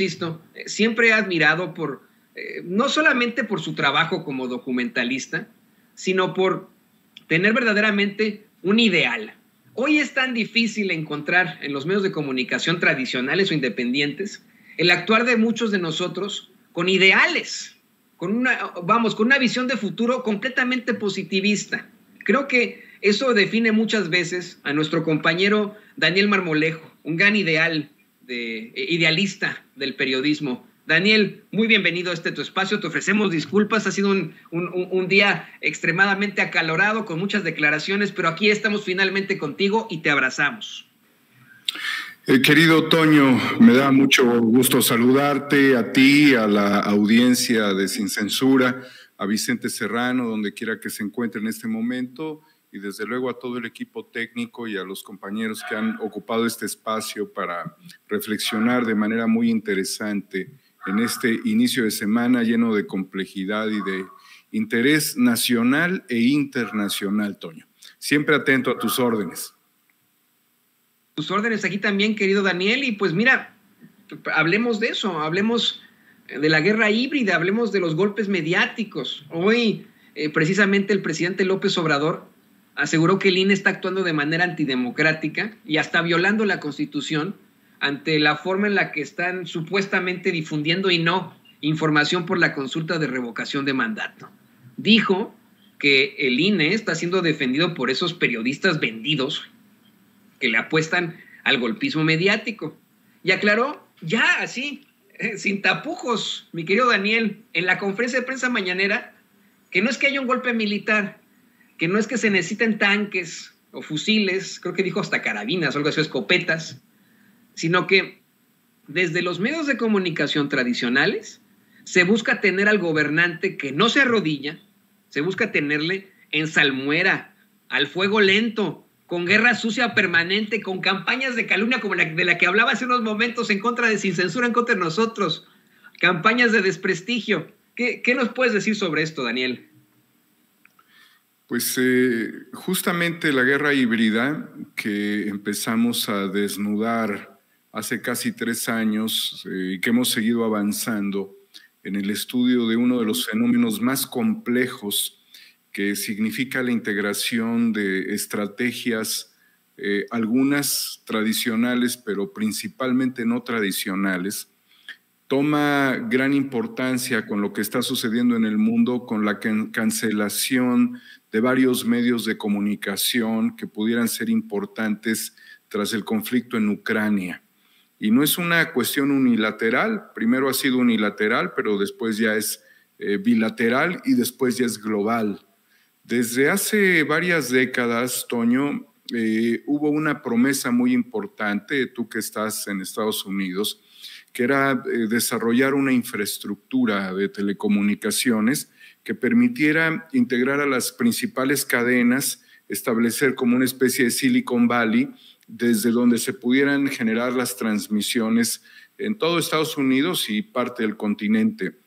insisto, eh, siempre he admirado por, eh, no solamente por su trabajo como documentalista, sino por tener verdaderamente un ideal. Hoy es tan difícil encontrar en los medios de comunicación tradicionales o independientes el actuar de muchos de nosotros con ideales, con una, vamos, con una visión de futuro completamente positivista. Creo que eso define muchas veces a nuestro compañero Daniel Marmolejo, un gran ideal, eh, idealista del periodismo. Daniel, muy bienvenido a este tu espacio. Te ofrecemos disculpas. Ha sido un, día extremadamente acalorado, con muchas declaraciones, pero aquí estamos finalmente contigo y te abrazamos. el eh, querido Toño, me da mucho gusto saludarte a ti, a la audiencia de Sin Censura, a Vicente Serrano, donde quiera que se encuentre en este momento y desde luego a todo el equipo técnico y a los compañeros que han ocupado este espacio para reflexionar de manera muy interesante en este inicio de semana lleno de complejidad y de interés nacional e internacional, Toño. Siempre atento a tus órdenes. Tus órdenes aquí también, querido Daniel, y pues mira, hablemos de eso, hablemos de la guerra híbrida, hablemos de los golpes mediáticos. Hoy, eh, precisamente, el presidente López Obrador aseguró que el INE está actuando de manera antidemocrática y hasta violando la Constitución ante la forma en la que están supuestamente difundiendo y no información por la consulta de revocación de mandato. Dijo que el INE está siendo defendido por esos periodistas vendidos que le apuestan al golpismo mediático. Y aclaró, ya así, eh, sin tapujos, mi querido Daniel, en la conferencia de prensa mañanera, que no es que haya un golpe militar, que no es que se necesiten tanques o fusiles, creo que dijo hasta carabinas o algo así, escopetas, sino que desde los medios de comunicación tradicionales se busca tener al gobernante que no se arrodilla, se busca tenerle en salmuera, al fuego lento, con guerra sucia permanente, con campañas de calumnia como la de la que hablaba hace unos momentos en contra de Sin Censura, en contra de nosotros, campañas de desprestigio. ¿Qué, qué nos puedes decir sobre esto, Daniel? Pues eh, justamente la guerra híbrida que empezamos a desnudar hace casi tres años eh, y que hemos seguido avanzando en el estudio de uno de los fenómenos más complejos que significa la integración de estrategias, eh, algunas tradicionales, pero principalmente no tradicionales, toma gran importancia con lo que está sucediendo en el mundo, con la cancelación de varios medios de comunicación que pudieran ser importantes tras el conflicto en Ucrania. Y no es una cuestión unilateral, primero ha sido unilateral, pero después ya es eh, bilateral y después ya es global. Desde hace varias décadas, Toño, eh, hubo una promesa muy importante, tú que estás en Estados Unidos, que era eh, desarrollar una infraestructura de telecomunicaciones que permitiera integrar a las principales cadenas, establecer como una especie de Silicon Valley, desde donde se pudieran generar las transmisiones en todo Estados Unidos y parte del continente.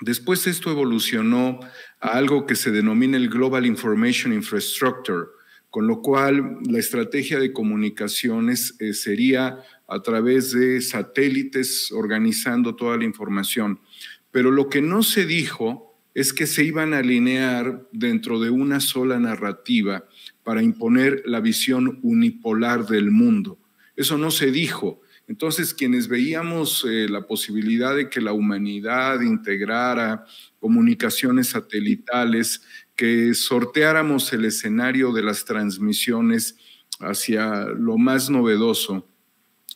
Después esto evolucionó a algo que se denomina el Global Information Infrastructure, con lo cual la estrategia de comunicaciones eh, sería a través de satélites organizando toda la información. Pero lo que no se dijo es que se iban a alinear dentro de una sola narrativa para imponer la visión unipolar del mundo. Eso no se dijo. Entonces, quienes veíamos eh, la posibilidad de que la humanidad integrara comunicaciones satelitales, que sorteáramos el escenario de las transmisiones hacia lo más novedoso,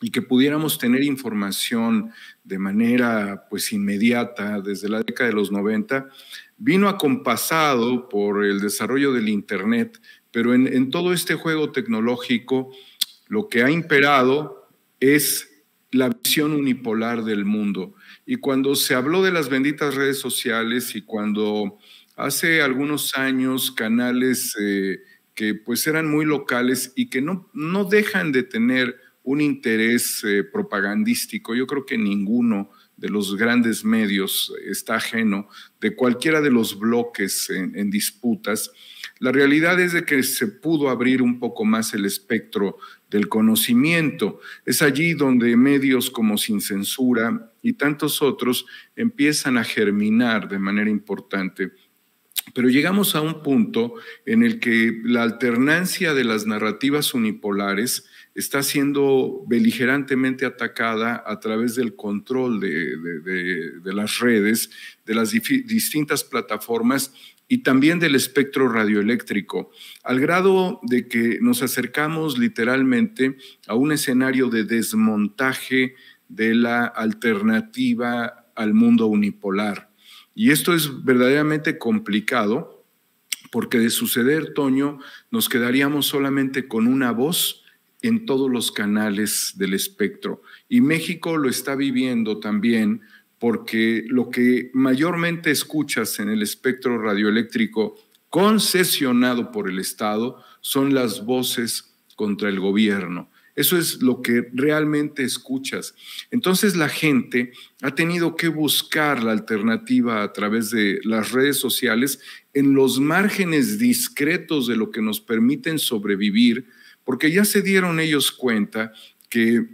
y que pudiéramos tener información de manera pues inmediata desde la década de los 90, vino acompasado por el desarrollo del Internet, pero en, todo este juego tecnológico lo que ha imperado es la visión unipolar del mundo. Y cuando se habló de las benditas redes sociales y cuando hace algunos años canales eh, que pues eran muy locales y que no, no dejan de tener un interés eh, propagandístico. Yo creo que ninguno de los grandes medios está ajeno de cualquiera de los bloques en, disputas. La realidad es de que se pudo abrir un poco más el espectro del conocimiento. Es allí donde medios como Sin Censura y tantos otros empiezan a germinar de manera importante. Pero llegamos a un punto en el que la alternancia de las narrativas unipolares está siendo beligerantemente atacada a través del control de, las redes, de las distintas plataformas y también del espectro radioeléctrico, al grado de que nos acercamos literalmente a un escenario de desmontaje de la alternativa al mundo unipolar. Y esto es verdaderamente complicado, porque de suceder, Toño, nos quedaríamos solamente con una voz en todos los canales del espectro. Y México lo está viviendo también porque lo que mayormente escuchas en el espectro radioeléctrico concesionado por el Estado son las voces contra el gobierno. Eso es lo que realmente escuchas. Entonces la gente ha tenido que buscar la alternativa a través de las redes sociales en los márgenes discretos de lo que nos permiten sobrevivir porque ya se dieron ellos cuenta que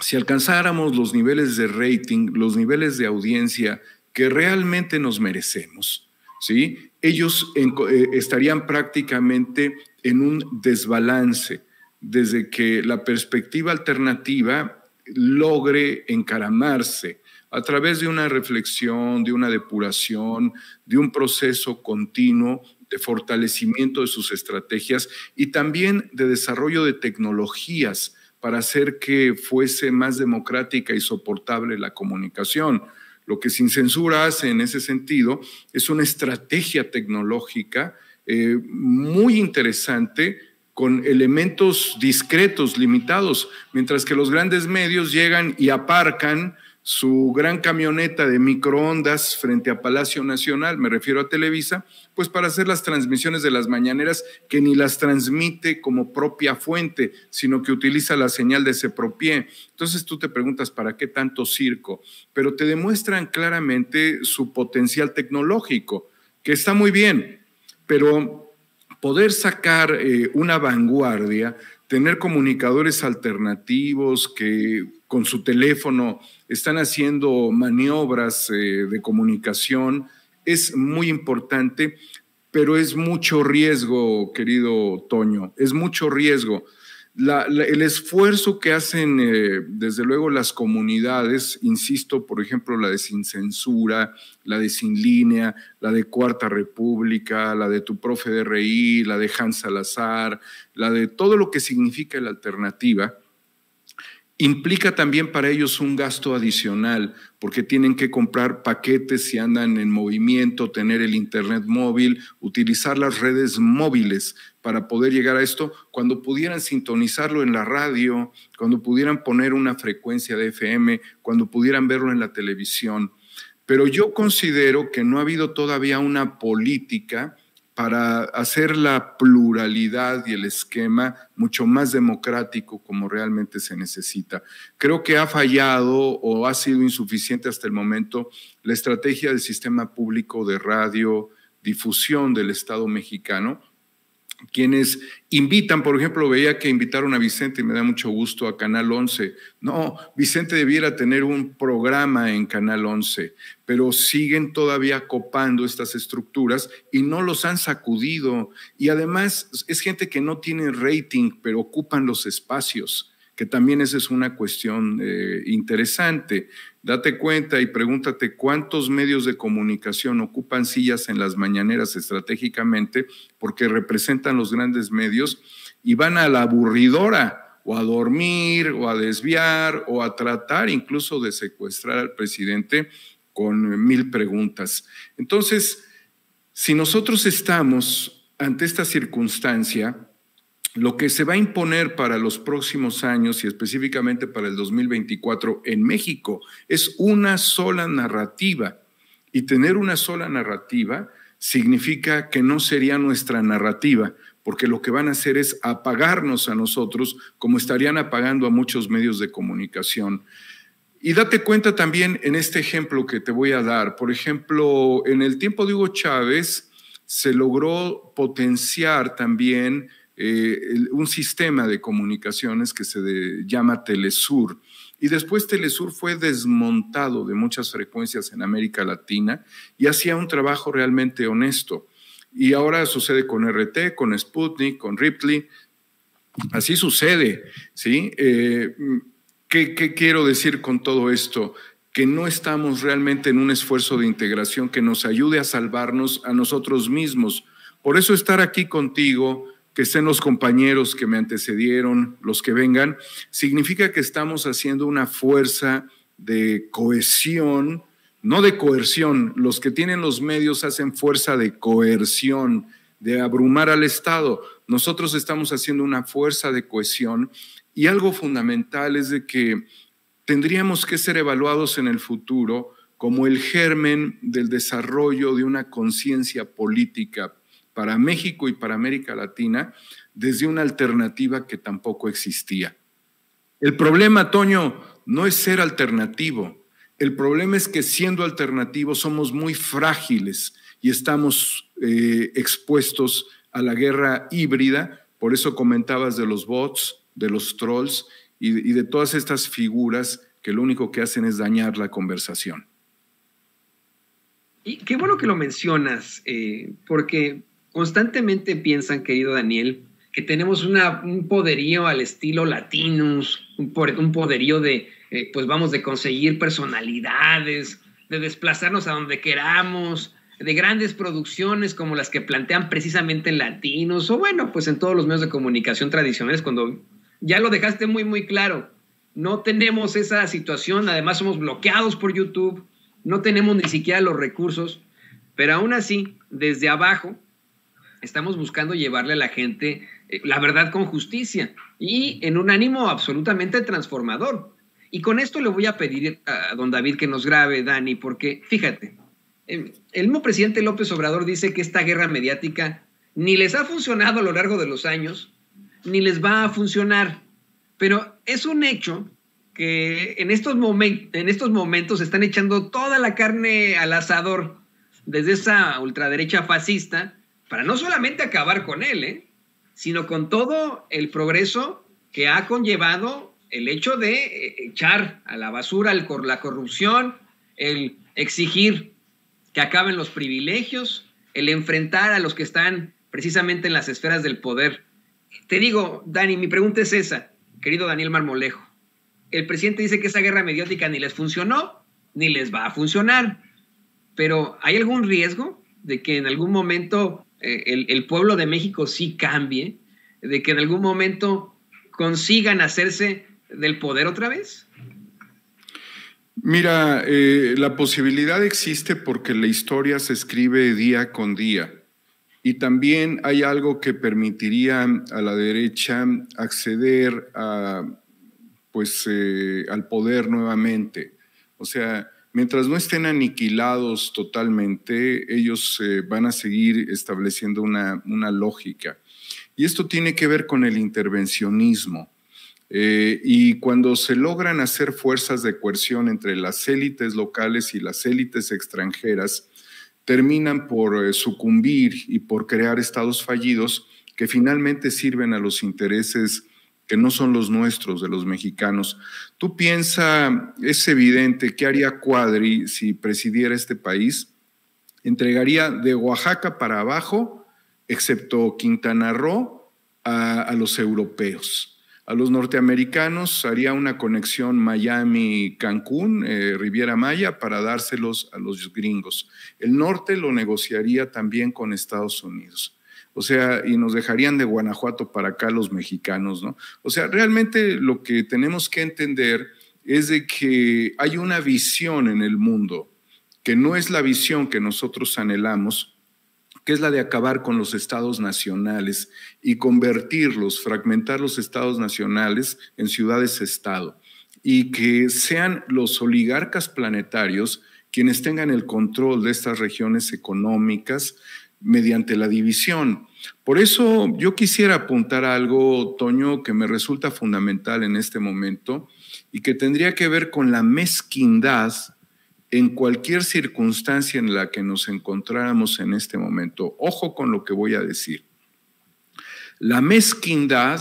si alcanzáramos los niveles de rating, los niveles de audiencia que realmente nos merecemos, ¿sí? ellos eh, estarían prácticamente en un desbalance desde que la perspectiva alternativa logre encaramarse a través de una reflexión, de una depuración, de un proceso continuo de fortalecimiento de sus estrategias y también de desarrollo de tecnologías para hacer que fuese más democrática y soportable la comunicación. Lo que sin censura hace en ese sentido es una estrategia tecnológica eh, muy interesante con elementos discretos, limitados, mientras que los grandes medios llegan y aparcan su gran camioneta de microondas frente a Palacio Nacional, me refiero a Televisa, pues para hacer las transmisiones de las mañaneras que ni las transmite como propia fuente, sino que utiliza la señal de ese Sepropié. Entonces tú te preguntas, ¿para qué tanto circo? Pero te demuestran claramente su potencial tecnológico, que está muy bien, pero poder sacar eh, una vanguardia tener comunicadores alternativos que con su teléfono, están haciendo maniobras eh, de comunicación. Es muy importante, pero es mucho riesgo, querido Toño, es mucho riesgo. el esfuerzo que hacen, eh, desde luego, las comunidades, insisto, por ejemplo, la de Sin Censura, la de Sin Línea, la de Cuarta República, la de Tu Profe de reír, la de Hans Salazar, la de todo lo que significa la alternativa, implica también para ellos un gasto adicional, porque tienen que comprar paquetes si andan en movimiento, tener el Internet móvil, utilizar las redes móviles para poder llegar a esto, cuando pudieran sintonizarlo en la radio, cuando pudieran poner una frecuencia de FM, cuando pudieran verlo en la televisión. Pero yo considero que no ha habido todavía una política para hacer la pluralidad y el esquema mucho más democrático como realmente se necesita. Creo que ha fallado o ha sido insuficiente hasta el momento la estrategia del sistema público de radio difusión del Estado mexicano, quienes invitan, por ejemplo, veía que invitaron a Vicente, y me da mucho gusto, a Canal 11. No, Vicente debiera tener un programa en Canal 11, pero siguen todavía copando estas estructuras y no los han sacudido. Y además es gente que no tiene rating, pero ocupan los espacios que también esa es una cuestión eh, interesante. Date cuenta y pregúntate cuántos medios de comunicación ocupan sillas en las mañaneras estratégicamente porque representan los grandes medios y van a la aburridora o a dormir o a desviar o a tratar incluso de secuestrar al presidente con mil preguntas. Entonces, si nosotros estamos ante esta circunstancia, lo que se va a imponer para los próximos años y específicamente para el 2024 en México es una sola narrativa. Y tener una sola narrativa significa que no sería nuestra narrativa, porque lo que van a hacer es apagarnos a nosotros como estarían apagando a muchos medios de comunicación. Y date cuenta también en este ejemplo que te voy a dar. Por ejemplo, en el tiempo de Hugo Chávez se logró potenciar también eh, un sistema de comunicaciones que se llama Telesur. Y después Telesur fue desmontado de muchas frecuencias en América Latina y hacía un trabajo realmente honesto. Y ahora sucede con RT, con Sputnik, con Ripley. Así sucede, ¿sí? Eh, ¿Qué quiero decir con todo esto? que no estamos realmente en un esfuerzo de integración que nos ayude a salvarnos a nosotros mismos. Por eso estar aquí contigo, que estén los compañeros que me antecedieron, los que vengan, significa que estamos haciendo una fuerza de cohesión, no de coerción. Los que tienen los medios hacen fuerza de coerción, de abrumar al Estado. Nosotros estamos haciendo una fuerza de cohesión y algo fundamental es de que tendríamos que ser evaluados en el futuro como el germen del desarrollo de una conciencia política para México y para América Latina desde una alternativa que tampoco existía. El problema, Toño, no es ser alternativo. El problema es que siendo alternativo somos muy frágiles y estamos eh, expuestos a la guerra híbrida. Por eso comentabas de los bots, de los trolls y, de todas estas figuras que lo único que hacen es dañar la conversación. Y qué bueno que lo mencionas, eh, porque Constantemente piensan, querido Daniel, que tenemos un poderío al estilo latinos, un, poderío de, eh, pues vamos, de conseguir personalidades, de desplazarnos a donde queramos, de grandes producciones como las que plantean precisamente latinos, o bueno, pues en todos los medios de comunicación tradicionales, cuando ya lo dejaste muy, muy claro, no tenemos esa situación, además somos bloqueados por YouTube, no tenemos ni siquiera los recursos, pero aún así, desde abajo, estamos buscando llevarle a la gente eh, la verdad con justicia y en un ánimo absolutamente transformador. Y con esto le voy a pedir a don David que nos grabe, Dani, porque fíjate, em, el mismo presidente López Obrador dice que esta guerra mediática ni les ha funcionado a lo largo de los años, ni les va a funcionar. Pero es un hecho que en estos, momentos en estos momentos están echando toda la carne al asador desde esa ultraderecha fascista para no solamente acabar con él, ¿eh? sino con todo el progreso que ha conllevado el hecho de eh, echar a la basura la corrupción, el exigir que acaben los privilegios, el enfrentar a los que están precisamente en las esferas del poder. Te digo, Dani, mi pregunta es esa, querido Daniel Marmolejo. El presidente dice que esa guerra mediática ni les funcionó, ni les va a funcionar, pero ¿hay algún riesgo de que en algún momento eh, el, pueblo de México sí cambie, de que en algún momento consigan hacerse del poder otra vez? Mira, eh, la posibilidad existe porque la historia se escribe día con día. Y también hay algo que permitiría a la derecha acceder a, pues, eh, al poder nuevamente. O sea, mientras no estén aniquilados totalmente, ellos eh, van a seguir estableciendo una, lógica. Y esto tiene que ver con el intervencionismo. Eh, y cuando se logran hacer fuerzas de coerción entre las élites locales y las élites extranjeras, terminan por eh, sucumbir y por crear estados fallidos que finalmente sirven a los intereses que no son los nuestros, de los mexicanos. Tú piensas es evidente, que haría Cuadri si presidiera este país? Entregaría de Oaxaca para abajo, excepto Quintana Roo, a, los europeos. A los norteamericanos haría una conexión Miami-Cancún, eh, Riviera Maya, para dárselos a los gringos. El norte lo negociaría también con Estados Unidos. O sea, y nos dejarían de Guanajuato para acá los mexicanos, ¿no? O sea, realmente lo que tenemos que entender es de que hay una visión en el mundo que no es la visión que nosotros anhelamos, que es la de acabar con los estados nacionales y convertirlos, fragmentar los estados nacionales en ciudades-estado, y que sean los oligarcas planetarios quienes tengan el control de estas regiones económicas, mediante la división. Por eso yo quisiera apuntar algo, Toño, que me resulta fundamental en este momento y que tendría que ver con la mezquindad en cualquier circunstancia en la que nos encontráramos en este momento. Ojo con lo que voy a decir. La mezquindad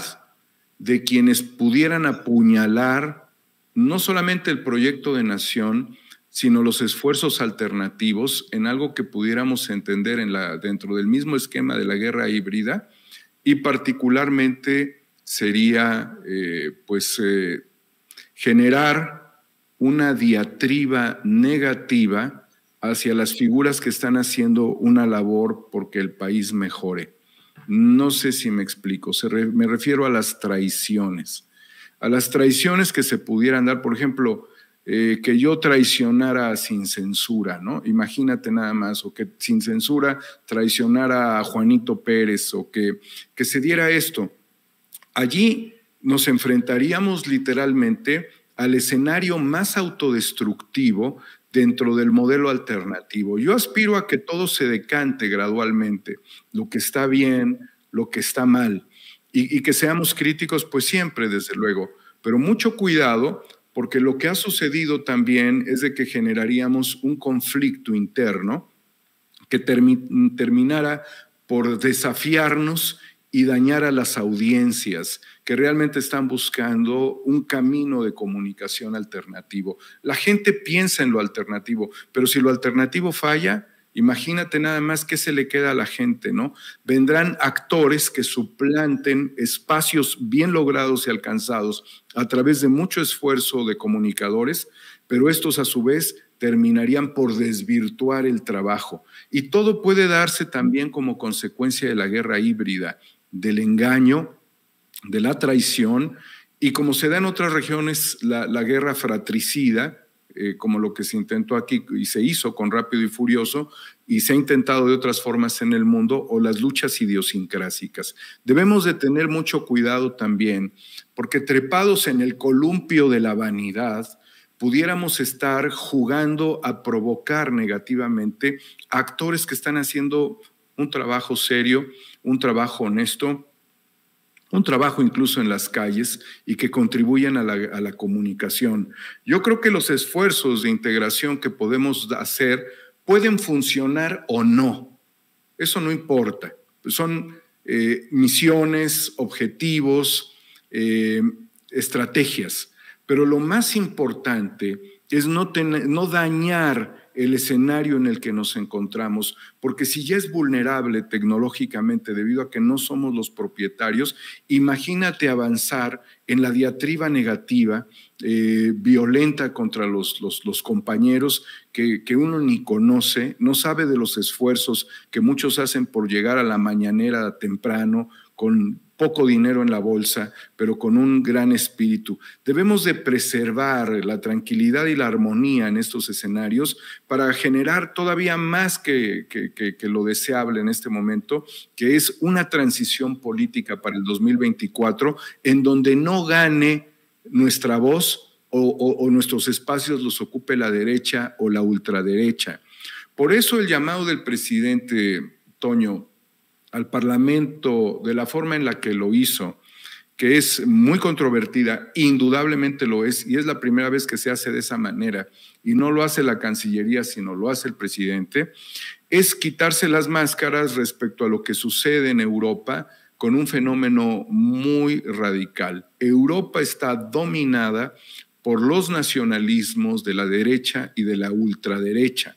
de quienes pudieran apuñalar no solamente el proyecto de nación, sino los esfuerzos alternativos en algo que pudiéramos entender dentro del mismo esquema de la guerra híbrida y particularmente sería eh, pues eh, generar una diatriba negativa hacia las figuras que están haciendo una labor porque el país mejore. No sé si me explico, me refiero a las traiciones, a las traiciones que se pudieran dar, por ejemplo, eh, que yo traicionara Sin Censura, ¿no? Imagínate nada más, o que Sin Censura traicionara a Juanito Pérez, o que, que se diera esto. Allí nos enfrentaríamos literalmente al escenario más autodestructivo dentro del modelo alternativo. Yo aspiro a que todo se decante gradualmente, lo que está bien, lo que está mal, y, y que seamos críticos, pues siempre, desde luego, pero mucho cuidado porque lo que ha sucedido también es de que generaríamos un conflicto interno que terminara por desafiarnos y dañar a las audiencias que realmente están buscando un camino de comunicación alternativo. La gente piensa en lo alternativo, pero si lo alternativo falla, Imagínate nada más qué se le queda a la gente, ¿no? Vendrán actores que suplanten espacios bien logrados y alcanzados a través de mucho esfuerzo de comunicadores, pero estos a su vez terminarían por desvirtuar el trabajo. Y todo puede darse también como consecuencia de la guerra híbrida, del engaño, de la traición, y como se da en otras regiones, la, la guerra fratricida, eh, como lo que se intentó aquí y se hizo con Rápido y Furioso, y se ha intentado de otras formas en el mundo, o las luchas idiosincrásicas. Debemos de tener mucho cuidado también, porque trepados en el columpio de la vanidad, pudiéramos estar jugando a provocar negativamente a actores que están haciendo un trabajo serio, un trabajo honesto, un trabajo incluso en las calles y que contribuyan a la, comunicación. Yo creo que los esfuerzos de integración que podemos hacer pueden funcionar o no. Eso no importa. Son eh, misiones, objetivos, eh, estrategias. Pero lo más importante es no dañar el escenario en el que nos encontramos, porque si ya es vulnerable tecnológicamente debido a que no somos los propietarios, imagínate avanzar en la diatriba negativa, eh, violenta contra los, compañeros que, uno ni conoce, no sabe de los esfuerzos que muchos hacen por llegar a la mañanera temprano con poco dinero en la bolsa, pero con un gran espíritu. Debemos de preservar la tranquilidad y la armonía en estos escenarios para generar todavía más que, lo deseable en este momento, que es una transición política para el 2024 en donde no gane nuestra voz o, o nuestros espacios los ocupe la derecha o la ultraderecha. Por eso el llamado del presidente Toño al Parlamento de la forma en la que lo hizo, que es muy controvertida, indudablemente lo es, y es la primera vez que se hace de esa manera, y no lo hace la Cancillería, sino lo hace el presidente, es quitarse las máscaras respecto a lo que sucede en Europa con un fenómeno muy radical. Europa está dominada por los nacionalismos de la derecha y de la ultraderecha.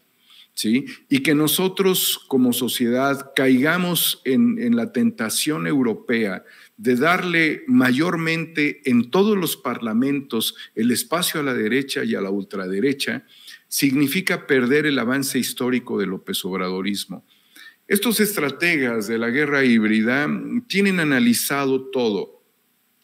Y que nosotros como sociedad caigamos en, la tentación europea de darle mayormente en todos los parlamentos el espacio a la derecha y a la ultraderecha, significa perder el avance histórico del López Obradorismo. Estos estrategas de la guerra híbrida tienen analizado todo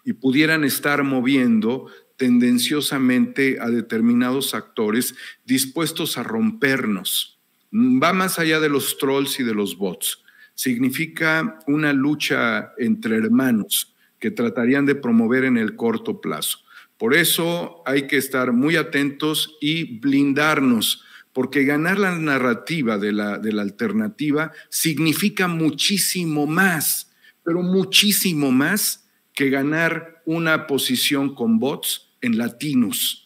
y pudieran estar moviendo tendenciosamente a determinados actores dispuestos a rompernos va más allá de los trolls y de los bots. Significa una lucha entre hermanos que tratarían de promover en el corto plazo. Por eso hay que estar muy atentos y blindarnos, porque ganar la narrativa de la, alternativa significa muchísimo más, pero muchísimo más que ganar una posición con bots en latinos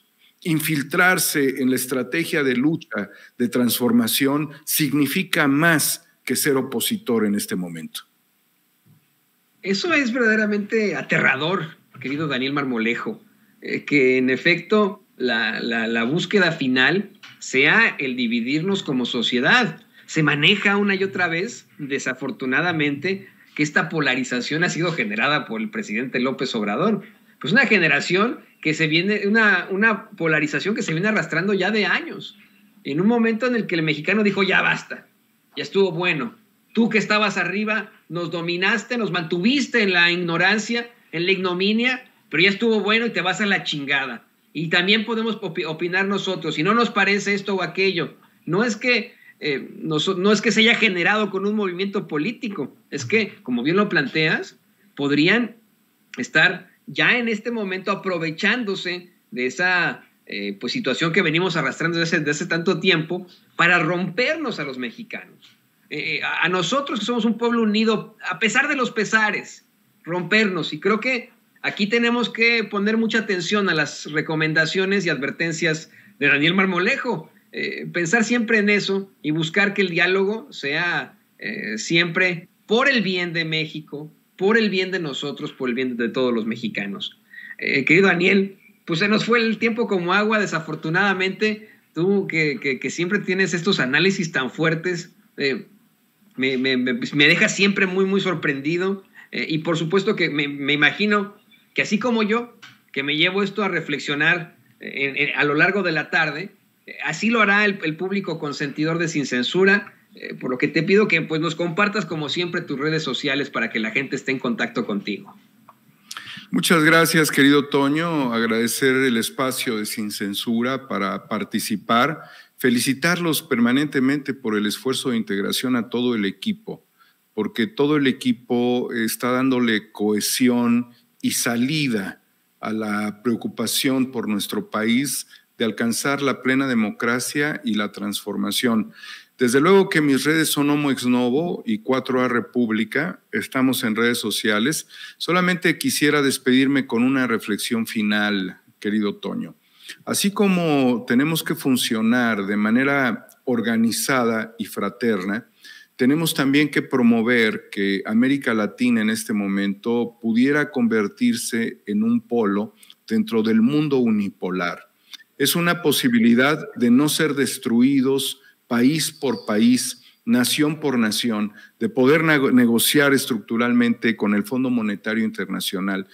infiltrarse en la estrategia de lucha, de transformación, significa más que ser opositor en este momento. Eso es verdaderamente aterrador, querido Daniel Marmolejo, eh, que en efecto la búsqueda final sea el dividirnos como sociedad. Se maneja una y otra vez, desafortunadamente, que esta polarización ha sido generada por el presidente López Obrador pues una generación que se viene, una, polarización que se viene arrastrando ya de años, en un momento en el que el mexicano dijo, ya basta, ya estuvo bueno, tú que estabas arriba, nos dominaste, nos mantuviste en la ignorancia, en la ignominia, pero ya estuvo bueno y te vas a la chingada. Y también podemos opinar nosotros, si no nos parece esto o aquello, no es que... Eh, no es que se haya generado con un movimiento político, es que, como bien lo planteas, podrían estar ya en este momento aprovechándose de esa eh, pues, situación que venimos arrastrando desde, hace tanto tiempo para rompernos a los mexicanos. Eh, eh, a, nosotros que somos un pueblo unido, a pesar de los pesares, rompernos. Y creo que aquí tenemos que poner mucha atención a las recomendaciones y advertencias de Daniel Marmolejo. pensar siempre en eso y buscar que el diálogo sea siempre por el bien de México, por el bien de nosotros, por el bien de todos los mexicanos. Eh, querido Daniel, pues se nos fue el tiempo como agua, desafortunadamente. Tú que, siempre tienes estos análisis tan fuertes, eh, me, pues, deja siempre muy, muy sorprendido. Eh, y por supuesto que me, imagino que así como yo, que me llevo esto a reflexionar a lo largo de la tarde, así lo hará el, el público consentidor de Sin Censura eh, por lo que te pido que pues, nos compartas como siempre tus redes sociales para que la gente esté en contacto contigo. Muchas gracias, querido Toño. Agradecer el espacio de Sin Censura para participar. Felicitarlos permanentemente por el esfuerzo de integración a todo el equipo, porque todo el equipo está dándole cohesión y salida a la preocupación por nuestro país de alcanzar la plena democracia y la transformación. Desde luego que mis redes son Homo Ex Novo y 4A República. Estamos en redes sociales. Solamente quisiera despedirme con una reflexión final, querido Toño. Así como tenemos que funcionar de manera organizada y fraterna, tenemos también que promover que América Latina en este momento pudiera convertirse en un polo dentro del mundo unipolar. Es una posibilidad de no ser destruidos, país por país, nación por nación, de poder negociar estructuralmente con el Fondo Monetario Internacional.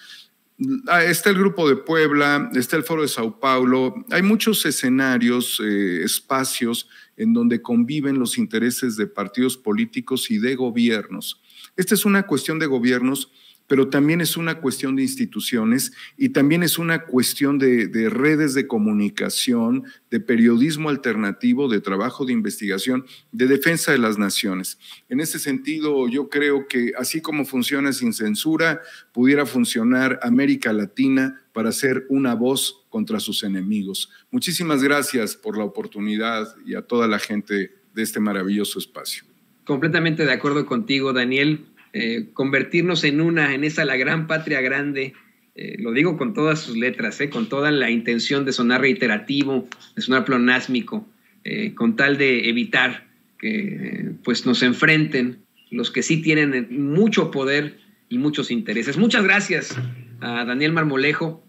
Ah, está el Grupo de Puebla, está el Foro de Sao Paulo, hay muchos escenarios, eh, espacios en donde conviven los intereses de partidos políticos y de gobiernos. Esta es una cuestión de gobiernos pero también es una cuestión de instituciones y también es una cuestión de, redes de comunicación, de periodismo alternativo, de trabajo de investigación, de defensa de las naciones. En ese sentido, yo creo que así como funciona sin censura, pudiera funcionar América Latina para ser una voz contra sus enemigos. Muchísimas gracias por la oportunidad y a toda la gente de este maravilloso espacio. Completamente de acuerdo contigo, Daniel. Eh, convertirnos en una, en esa la gran patria grande. Eh, lo digo con todas sus letras, eh, con toda la intención de sonar reiterativo, de sonar plonásmico, con tal de evitar que pues nos enfrenten los que sí tienen mucho poder y muchos intereses. Muchas gracias a Daniel Marmolejo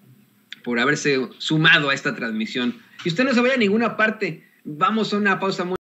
por haberse sumado a esta transmisión. Y usted no se vaya a ninguna parte. Vamos a una pausa muy